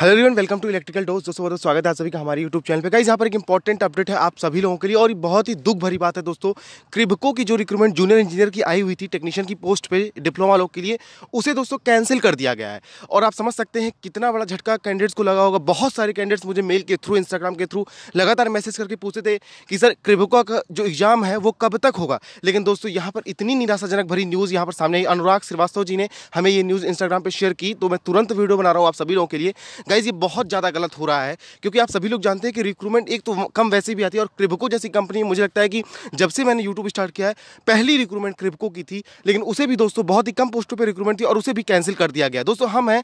hello everyone welcome to electrical dose दोस्तों बहुत स्वागत है आप सभी का हमारे यूट्यूब चैनल पे गाइस यहाँ पर एक इंपॉर्टेंट अपडेट है आप सभी लोगों के लिए और बहुत ही दुख भरी बात है दोस्तों क्रिबको की जो रिक्रूटमेंट जूनियर इंजीनियर की आई हुई थी टेक्नीशियन की पोस्ट पे डिप्लोमा लोग के लिए उसे दोस्तों कैंसिल कर दिया गया है और आप समझ सकते हैं कितना बड़ा झटका कैंडिडेट्स को लगा होगा बहुत सारे कैंडिडेट्स मुझे मेल के थ्रू इंस्टाग्राम के थ्रू लगातार मैसेज करके पूछते थे कि सर क्रिबको का जो एग्ज़ाम है वो कब तक होगा लेकिन दोस्तों यहाँ पर इतनी निराशाजनक भरी न्यूज़ यहाँ पर सामने अनुराग श्रीवास्तव जी ने हमें ये न्यूज़ इंस्टाग्राम पर शेयर की तो मैं तुरंत वीडियो बना रहा हूँ आप सभी लोगों के लिए गाइज ये बहुत ज़्यादा गलत हो रहा है क्योंकि आप सभी लोग जानते हैं कि रिक्रूटमेंट एक तो कम वैसे भी आती है और क्रिबको जैसी कंपनी मुझे लगता है कि जब से मैंने यूट्यूब स्टार्ट किया है पहली रिक्रूटमेंट क्रिबको की थी लेकिन उसे भी दोस्तों बहुत ही कम पोस्टों पर रिक्रूटमेंट थी और उसे भी कैंसिल कर दिया गया दोस्तों हम हैं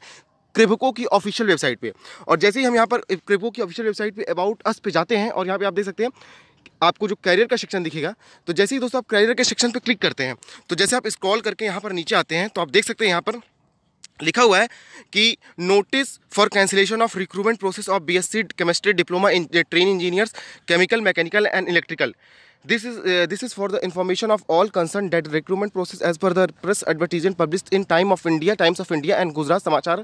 क्रिबको की ऑफिशियल वेबसाइट पर और जैसे ही हम यहाँ पर क्रिबको की ऑफिशियल वेबसाइट पर अबाउट अस पे जाते हैं और यहाँ पर आप देख सकते हैं आपको जो कैरियर का सेक्शन दिखेगा तो जैसे ही दोस्तों आप कैरियर के सेक्शन पर क्लिक करते हैं तो जैसे आप स्क्रॉल करके यहाँ पर नीचे आते हैं तो आप देख सकते हैं यहाँ पर लिखा हुआ है कि notice for cancellation of recruitment process of BSc chemistry diploma train engineers chemical mechanical and electrical this this is for the of all concern that recruitment process as per the press advertisement publish in time of India Times of India and Gujarat Samachar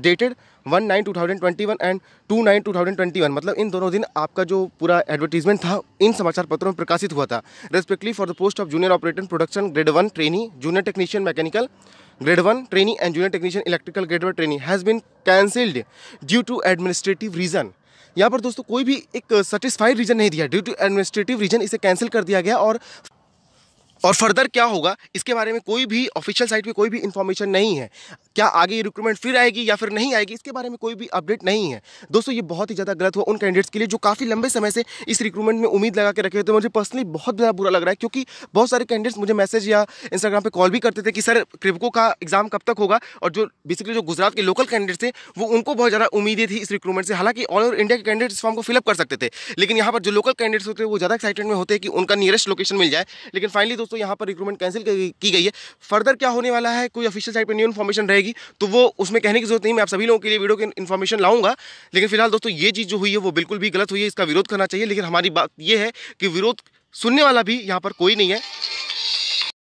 dated one nine two thousand twenty one and two nine two thousand twenty one मतलब इन दोनों दिन आपका जो पूरा advertisement था इन समाचार पत्रों में प्रकाशित हुआ था respectively for the post of junior operator production grade one trainee junior technician mechanical grade one training and junior technician electrical grade one training has been cancelled due to administrative reason यहाँ पर दोस्तों कोई भी एक satisfied reason नहीं दिया due to administrative reason इसे cancel कर दिया गया और और फर्दर क्या होगा इसके बारे में कोई भी ऑफिशियल साइट पे कोई भी इन्फॉर्मेशन नहीं है क्या आगे ये रिक्रूटमेंट फिर आएगी या फिर नहीं आएगी इसके बारे में कोई भी अपडेट नहीं है दोस्तों ये बहुत ही ज़्यादा गलत हुआ उन कैंडिडेट्स के लिए जो काफ़ी लंबे समय से इस रिक्रूटमेंट में उम्मीद लगा के रखे हुए थे मुझे पर्सनली बहुत ज़्यादा बुरा लग रहा है क्योंकि बहुत सारे कैंडिडेट्स मुझे मैसेज या इंस्टाग्राम पर कॉल भी करते थे कि सर क्रिपको का एग्ज़ाम कब तक होगा और जो बेसिकली जो गुजरात के लोकल कैंडिडेट्स थे वो उनको बहुत ज़्यादा उम्मीदें थी इस रिक्रूटमेंट से हालांकि ऑल ओवर इंडिया के कैंडिडेट्स फॉर्म को फिलअप कर सकते थे लेकिन यहाँ पर जो लोकल कैंडिडेट्स होते हैं वो ज़्यादा एक्साइटेड में होते हैं कि उनका नियरेस्ट लोकेशन मिल जाए लेकिन फाइनली दोस्तों दोस्तों यहाँ पर रिक्रूटमेंट कैंसिल की गई है फर्दर क्या होने वाला है कोई ऑफिशियल साइट पर न्यू इन्फॉर्मेशन रहेगी तो वो उसमें कहने की जरूरत नहीं मैं आप सभी लोगों के लिए वीडियो की इन्फॉर्मेशन लाऊंगा लेकिन फिलहाल दोस्तों ये चीज़ जो हुई है वो बिल्कुल भी गलत हुई है इसका विरोध करना चाहिए लेकिन हमारी बात यह है कि विरोध सुनने वाला भी यहाँ पर कोई नहीं है